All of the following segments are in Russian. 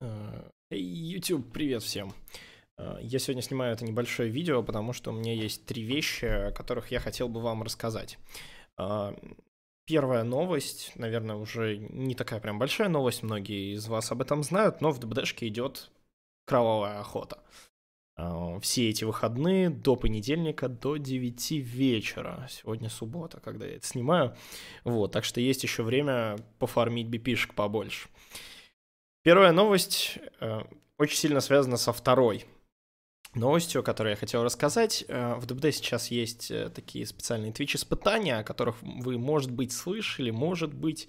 Э, YouTube, привет всем! Э, я сегодня снимаю это небольшое видео, потому что у меня есть три вещи, о которых я хотел бы вам рассказать. Э, первая новость, наверное, уже не такая прям большая новость, многие из вас об этом знают, но в ДБДшке идет кровавая охота. Все эти выходные до понедельника, до 9 вечера. Сегодня суббота, когда я это снимаю. Вот, так что есть еще время пофармить бипишек побольше. Первая новость э, очень сильно связана со второй новостью, которую я хотел рассказать. Э, в ДБД сейчас есть э, такие специальные твич-испытания, о которых вы, может быть, слышали, может быть,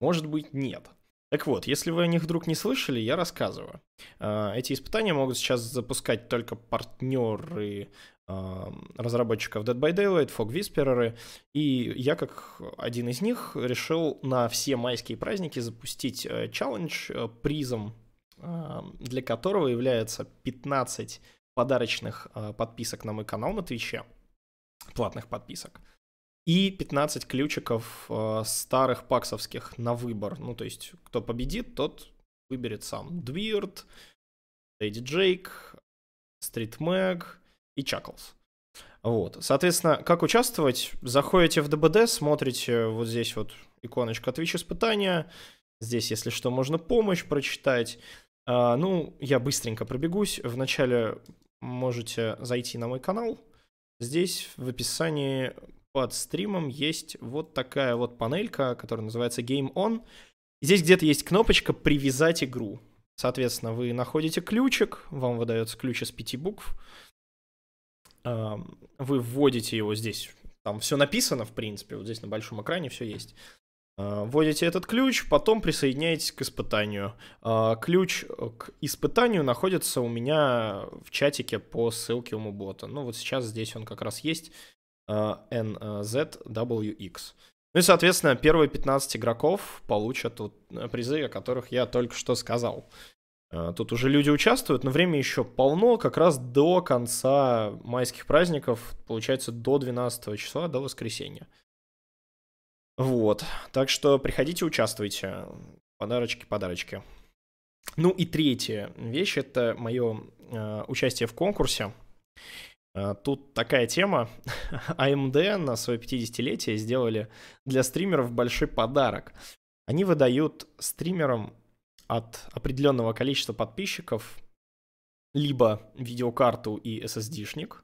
может быть, нет. Так вот, если вы о них вдруг не слышали, я рассказываю. Э, эти испытания могут сейчас запускать только партнеры разработчиков Dead by Daylight, Fog Whisperer, и я как один из них решил на все майские праздники запустить э, челлендж э, призом, для которого является 15 подарочных э, подписок на мой канал на Твиче, платных подписок, и 15 ключиков старых паксовских на выбор. Ну, то есть, кто победит, тот выберет сам. Двирт, Эдди Джейк, Стрит Мэг, и Чаклс. Вот, соответственно, как участвовать? Заходите в ДБД, смотрите вот здесь вот иконочка Twitch испытания. Здесь, если что, можно помощь прочитать. А, ну, я быстренько пробегусь. Вначале можете зайти на мой канал. Здесь в описании под стримом есть вот такая вот панелька, которая называется Game On. Здесь где-то есть кнопочка «Привязать игру». Соответственно, вы находите ключик, вам выдается ключ из пяти букв, вы вводите его здесь, там все написано, в принципе, вот здесь на большом экране все есть. А, вводите этот ключ, потом присоединяетесь к испытанию. А, ключ к испытанию находится у меня в чатике по ссылке у бота. Ну вот сейчас здесь он как раз есть. NZWX. А, ну и, соответственно, первые 15 игроков получат вот э, призы, о которых я только что сказал. А, тут уже люди участвуют, но время еще полно, как раз до конца майских праздников, получается, до 12 числа, до воскресенья. Вот, так что приходите, участвуйте. Подарочки, подарочки. Ну и третья вещь, это мое э, а, участие в конкурсе. Э, тут такая тема. AMD на свое 50-летие сделали для стримеров большой подарок. Они выдают стримерам от определенного количества подписчиков либо видеокарту и SSD-шник,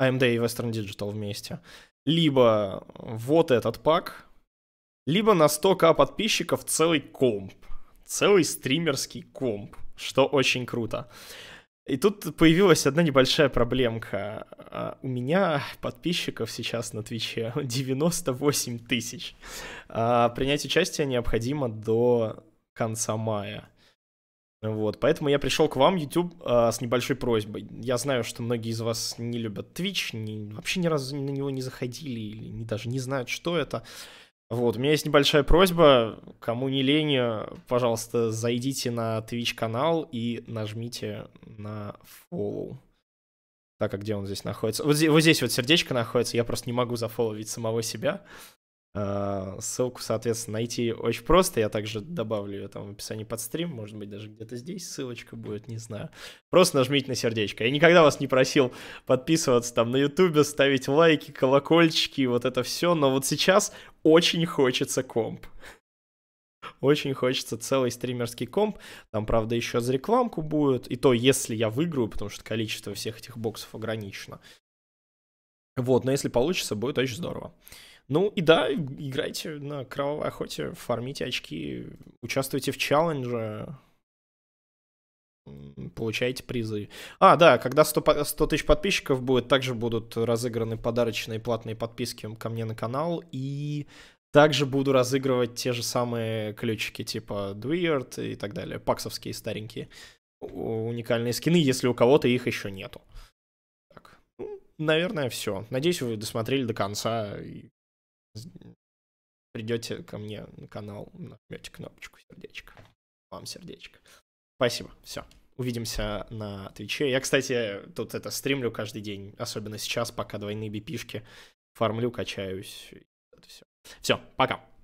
AMD и Western Digital вместе, либо вот этот пак, либо на 100к подписчиков целый комп, целый стримерский комп, что очень круто. И тут появилась одна небольшая проблемка. А, у меня подписчиков сейчас на Твиче 98 тысяч. А, принять участие необходимо до конца мая. Вот, поэтому я пришел к вам, YouTube, э, с небольшой просьбой. Я знаю, что многие из вас не любят Twitch, не, вообще ни разу на него не заходили или не, даже не знают, что это. Вот, у меня есть небольшая просьба, кому не лень, пожалуйста, зайдите на Twitch канал и нажмите на follow. Так, а где он здесь находится? Вот здесь вот, здесь вот сердечко находится, я просто не могу зафоловить самого себя. А, ссылку, соответственно, найти очень просто. Я также добавлю ее там в описании под стрим. Может быть, даже где-то здесь ссылочка будет, не знаю. Просто нажмите на сердечко. Я никогда вас не просил подписываться там на ютубе, ставить лайки, колокольчики и вот это все. Но вот сейчас очень хочется комп. Очень хочется целый стримерский комп. Там, правда, еще за рекламку будет. И то, если я выиграю, потому что количество всех этих боксов ограничено. Вот, но если получится, будет очень здорово. Mm-hmm. Ну и да, играйте на кровавой охоте, фармите очки, участвуйте в челлендже, получаете призы. А, да, когда 100, тысяч подписчиков будет, также будут разыграны подарочные платные подписки ко мне на канал, и также буду разыгрывать те же самые ключики типа Dwirt и так далее, паксовские старенькие уникальные скины, если у кого-то их еще нету. Так, ну, наверное, все. Надеюсь, вы досмотрели до конца придете ко мне на канал, нажмете кнопочку сердечко. Вам сердечко. Спасибо, все. Увидимся на Твиче. Я, кстати, тут это стримлю каждый день, особенно сейчас, пока двойные бипишки. Фармлю, качаюсь. все. Все, пока.